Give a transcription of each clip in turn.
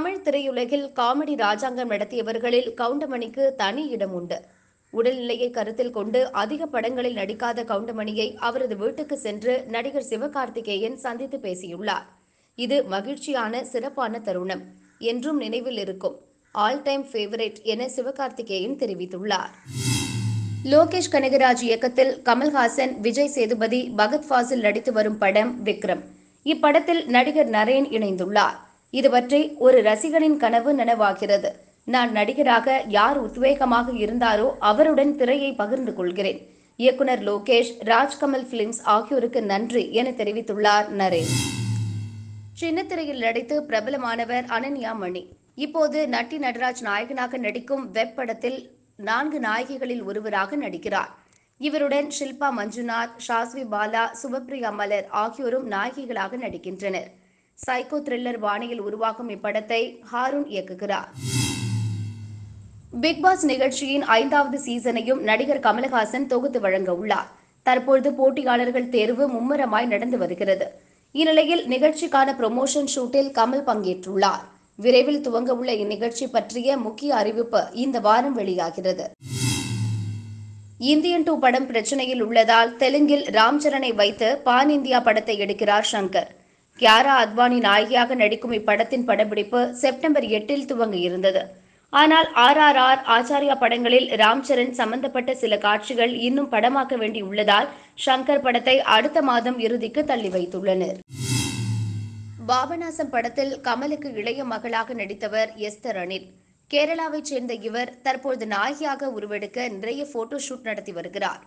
தமிழ் திரையுலகில் காமெடி ராஜாங்கம் நடத்தியவர்களில் கவுண்டமணிக்கு தனி இடம் உண்டு உடல்நிலையை கருத்தில் கொண்டு அதிக படங்களில் நடிக்காத கவுண்டமணியை அவரது வீட்டுக்கு சென்று நடிகர் சிவகார்த்திகேயன் சந்தித்து பேசியுள்ளார் இது மகிழ்ச்சியான சிறப்பான தருணம் என்றும் நினைவில் இருக்கும் ஆல் டைம் ஃபேவரேட் என சிவகார்த்திகேயன் தெரிவித்துள்ளார் லோகேஷ் கனகராஜ் இயக்கத்தில் கமல்ஹாசன் விஜய் சேதுபதி பகத் ஃபாசில் நடித்து வரும் படம் விக்ரம் இப்படத்தில் நடிகர் நரேன் இணைந்துள்ளார் இதுவற்றை ஒரு ரசிகனின் கனவு நனவாகிறது நான் நடிகராக யார் உத்வேகமாக இருந்தாரோ அவருடன் திரையை பகிர்ந்து கொள்கிறேன் இயக்குனர் லோகேஷ் ராஜ்கமல் பிலிம்ஸ் ஆகியோருக்கு நன்றி என தெரிவித்துள்ளார் நரேன் சின்னத்திரையில் நடித்து பிரபலமானவர் அனன்யா மணி இப்போது நட்டி நடராஜ் நாயகனாக நடிக்கும் வெப் படத்தில் நான்கு நாயகிகளில் ஒருவராக நடிக்கிறார் இவருடன் ஷில்பா மஞ்சுநாத் ஷாஸ்வி பாலா சுபப்ரியா மலர் ஆகியோரும் நாயகிகளாக நடிக்கின்றனர் சைக்கோ த்ரில்லர் பாணியில் உருவாகும் இப்படத்தை ஹாரூன் இயக்குகிறார் பிக்பாஸ் நிகழ்ச்சியின் ஐந்தாவது சீசனையும் நடிகர் கமலஹாசன் தொகுத்து வழங்க உள்ளார் தற்பொழுது போட்டியாளர்கள் தேர்வு மும்முரமாய் நடந்து வருகிறது இந்நிலையில் நிகழ்ச்சிக்கான ப்ரொமோஷன் ஷூட்டில் கமல் பங்கேற்றுள்ளார் விரைவில் துவங்க உள்ள இந்நிகழ்ச்சி பற்றிய முக்கிய அறிவிப்பு இந்த வாரம் வெளியாகிறது இந்தியன் டூ படம் பிரச்சனையில் உள்ளதால் தெலுங்கில் ராம் சரனை வைத்து பான் இந்தியா படத்தை எடுக்கிறார் சங்கர் கியாரா அத்வானி நாயகியாக நடிக்கும் இப்படத்தின் படப்பிடிப்பு செப்டம்பர் எட்டில் துவங்க இருந்தது ஆனால் ஆர் ஆர் ஆர் ஆச்சாரியா படங்களில் ராம் சரண் சம்பந்தப்பட்ட சில காட்சிகள் இன்னும் படமாக்க வேண்டியுள்ளதால் ஷங்கர் படத்தை அடுத்த மாதம் இறுதிக்கு தள்ளி வைத்துள்ளனர் பாபநாசம் படத்தில் கமலுக்கு இளைய மகளாக நடித்தவர் எஸ்தர் அனில் கேரளாவைச் சேர்ந்த இவர் தற்போது நாயகியாக உருவெடுக்க நிறைய போட்டோ ஷூட் நடத்தி வருகிறார்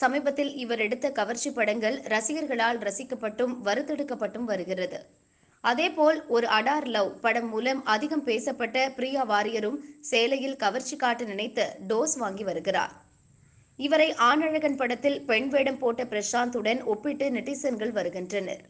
சமீபத்தில் இவர் எடுத்த கவர்ச்சி படங்கள் ரசிகர்களால் ரசிக்கப்பட்டும் வருத்தெடுக்கப்பட்டும் வருகிறது அதேபோல் ஒரு அடார் லவ் படம் மூலம் அதிகம் பேசப்பட்ட பிரியா வாரியரும் சேலையில் கவர்ச்சி காட்ட நினைத்து டோஸ் வாங்கி வருகிறார் இவரை ஆணழகன் படத்தில் பெண் வேடம் போட்ட பிரசாந்துடன் ஒப்பிட்டு நெட்டிசன்கள் வருகின்றனர்